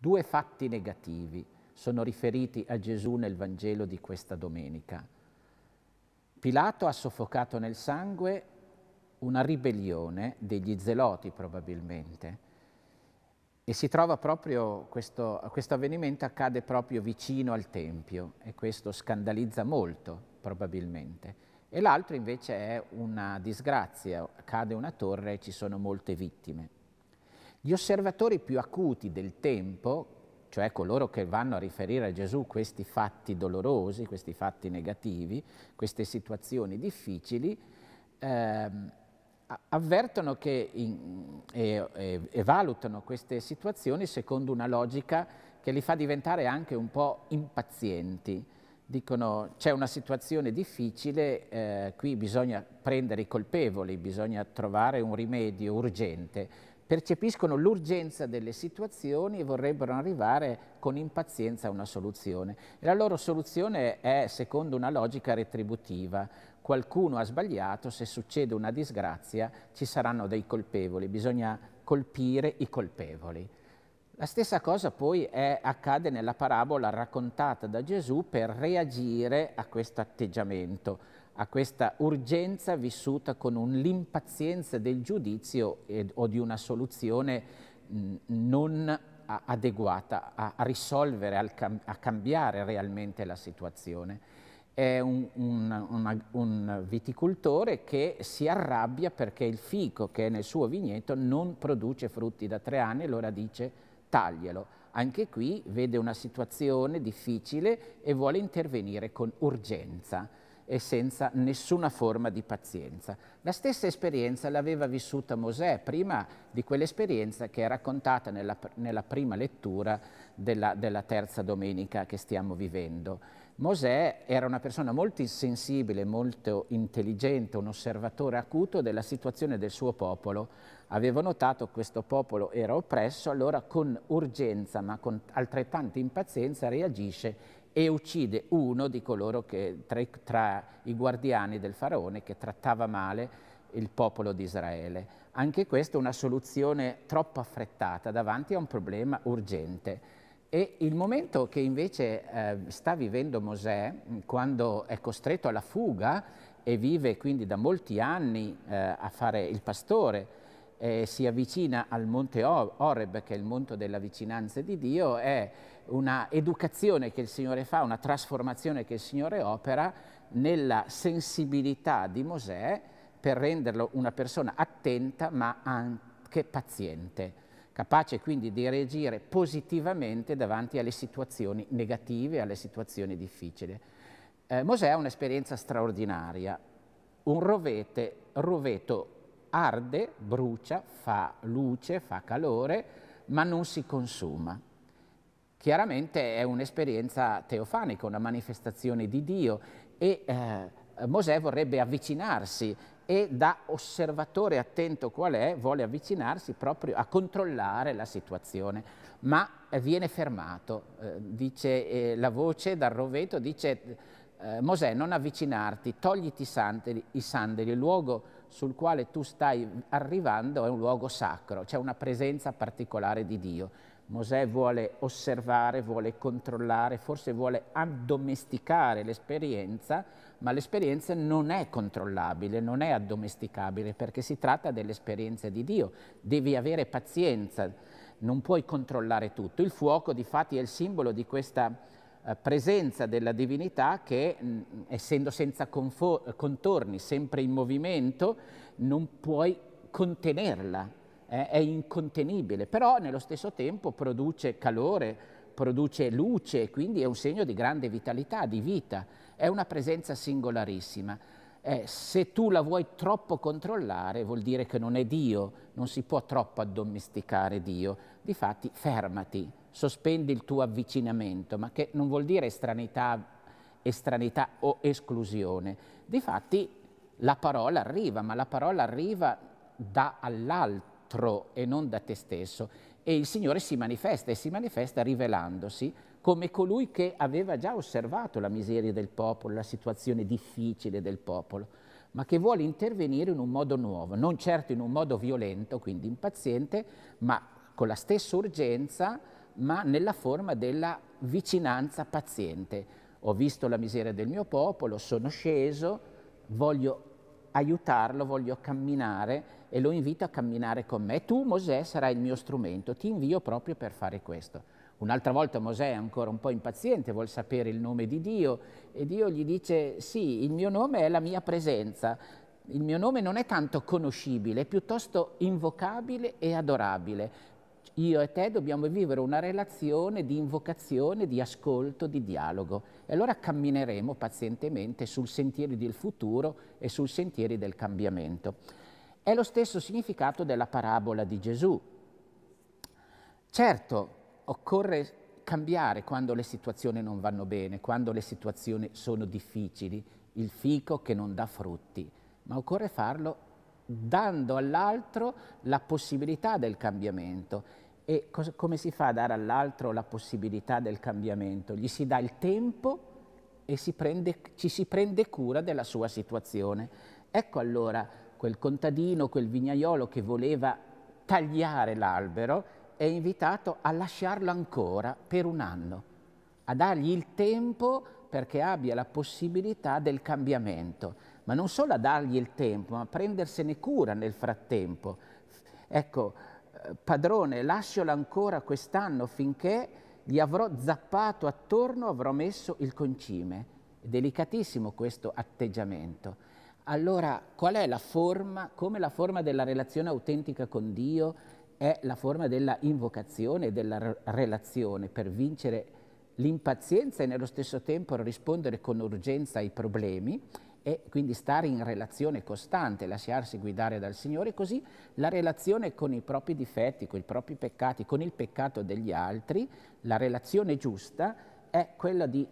Due fatti negativi sono riferiti a Gesù nel Vangelo di questa domenica. Pilato ha soffocato nel sangue una ribellione degli zeloti probabilmente e si trova proprio questo, questo avvenimento accade proprio vicino al Tempio e questo scandalizza molto probabilmente e l'altro invece è una disgrazia, cade una torre e ci sono molte vittime. Gli osservatori più acuti del tempo, cioè coloro che vanno a riferire a Gesù questi fatti dolorosi, questi fatti negativi, queste situazioni difficili, ehm, avvertono che in, e, e, e, valutano queste situazioni secondo una logica che li fa diventare anche un po' impazienti. Dicono c'è una situazione difficile, eh, qui bisogna prendere i colpevoli, bisogna trovare un rimedio urgente percepiscono l'urgenza delle situazioni e vorrebbero arrivare con impazienza a una soluzione. E la loro soluzione è secondo una logica retributiva. Qualcuno ha sbagliato, se succede una disgrazia ci saranno dei colpevoli, bisogna colpire i colpevoli. La stessa cosa poi è, accade nella parabola raccontata da Gesù per reagire a questo atteggiamento a questa urgenza vissuta con l'impazienza del giudizio ed, o di una soluzione mh, mm, non adeguata a, a risolvere, al, a cambiare realmente la situazione. È un, un, una, un viticoltore che si arrabbia perché il fico che è nel suo vigneto non produce frutti da tre anni, e allora dice taglielo anche qui vede una situazione difficile e vuole intervenire con urgenza e senza nessuna forma di pazienza. La stessa esperienza l'aveva vissuta Mosè prima di quell'esperienza che è raccontata nella, nella prima lettura della, della terza domenica che stiamo vivendo. Mosè era una persona molto insensibile, molto intelligente, un osservatore acuto della situazione del suo popolo. Aveva notato che questo popolo era oppresso, allora con urgenza ma con altrettanta impazienza reagisce e uccide uno di coloro che tra, tra i guardiani del faraone che trattava male il popolo di Israele. Anche questa è una soluzione troppo affrettata davanti a un problema urgente. E il momento che invece eh, sta vivendo Mosè, quando è costretto alla fuga e vive quindi da molti anni eh, a fare il pastore, eh, si avvicina al monte Horeb, che è il monte della vicinanza di Dio, è una educazione che il Signore fa, una trasformazione che il Signore opera nella sensibilità di Mosè per renderlo una persona attenta ma anche paziente capace quindi di reagire positivamente davanti alle situazioni negative, alle situazioni difficili. Eh, Mosè ha un'esperienza straordinaria, un rovete, roveto arde, brucia, fa luce, fa calore, ma non si consuma. Chiaramente è un'esperienza teofanica, una manifestazione di Dio e eh, Mosè vorrebbe avvicinarsi e da osservatore attento qual è vuole avvicinarsi proprio a controllare la situazione, ma viene fermato, eh, dice eh, la voce dal roveto, dice eh, Mosè non avvicinarti, togliti i sandali, i sandali il luogo sul quale tu stai arrivando è un luogo sacro, c'è una presenza particolare di Dio. Mosè vuole osservare, vuole controllare, forse vuole addomesticare l'esperienza, ma l'esperienza non è controllabile, non è addomesticabile, perché si tratta dell'esperienza di Dio. Devi avere pazienza, non puoi controllare tutto. Il fuoco, di fatti, è il simbolo di questa eh, presenza della divinità che, mm, essendo senza contorni, sempre in movimento, non puoi contenerla, eh? è incontenibile, però nello stesso tempo produce calore, produce luce, quindi è un segno di grande vitalità, di vita, è una presenza singolarissima. Eh, se tu la vuoi troppo controllare vuol dire che non è Dio, non si può troppo addomesticare Dio, difatti fermati, sospendi il tuo avvicinamento, ma che non vuol dire estranità, estranità o esclusione. Difatti la parola arriva, ma la parola arriva dall'altro e non da te stesso. E il Signore si manifesta e si manifesta rivelandosi come colui che aveva già osservato la miseria del popolo, la situazione difficile del popolo, ma che vuole intervenire in un modo nuovo, non certo in un modo violento, quindi impaziente, ma con la stessa urgenza ma nella forma della vicinanza paziente. Ho visto la miseria del mio popolo, sono sceso, voglio aiutarlo, voglio camminare e lo invito a camminare con me. Tu, Mosè, sarai il mio strumento, ti invio proprio per fare questo. Un'altra volta Mosè è ancora un po' impaziente, vuole sapere il nome di Dio e Dio gli dice sì, il mio nome è la mia presenza, il mio nome non è tanto conoscibile, è piuttosto invocabile e adorabile io e te dobbiamo vivere una relazione di invocazione, di ascolto, di dialogo. E allora cammineremo pazientemente sul sentiero del futuro e sul sentiero del cambiamento. È lo stesso significato della parabola di Gesù. Certo, occorre cambiare quando le situazioni non vanno bene, quando le situazioni sono difficili, il fico che non dà frutti, ma occorre farlo dando all'altro la possibilità del cambiamento. E cosa, come si fa a dare all'altro la possibilità del cambiamento? Gli si dà il tempo e si prende, ci si prende cura della sua situazione. Ecco allora quel contadino, quel vignaiolo che voleva tagliare l'albero è invitato a lasciarlo ancora per un anno, a dargli il tempo perché abbia la possibilità del cambiamento ma non solo a dargli il tempo, ma a prendersene cura nel frattempo. Ecco, eh, padrone, lasciala ancora quest'anno finché gli avrò zappato attorno, avrò messo il concime. delicatissimo questo atteggiamento. Allora, qual è la forma, come la forma della relazione autentica con Dio è la forma della invocazione, e della relazione per vincere l'impazienza e nello stesso tempo rispondere con urgenza ai problemi e quindi stare in relazione costante, lasciarsi guidare dal Signore, così la relazione con i propri difetti, con i propri peccati, con il peccato degli altri, la relazione giusta è quella di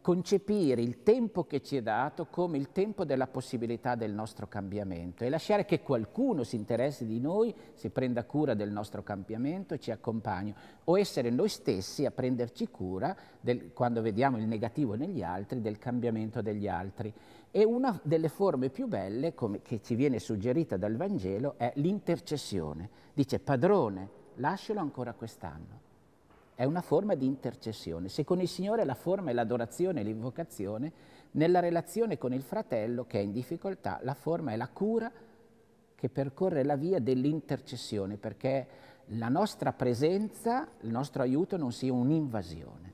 concepire il tempo che ci è dato come il tempo della possibilità del nostro cambiamento e lasciare che qualcuno si interessi di noi, si prenda cura del nostro cambiamento e ci accompagni, o essere noi stessi a prenderci cura, del, quando vediamo il negativo negli altri, del cambiamento degli altri. E una delle forme più belle, come, che ci viene suggerita dal Vangelo, è l'intercessione. Dice, padrone, lascialo ancora quest'anno è una forma di intercessione. Se con il Signore la forma è l'adorazione e l'invocazione, nella relazione con il fratello che è in difficoltà, la forma è la cura che percorre la via dell'intercessione, perché la nostra presenza, il nostro aiuto non sia un'invasione.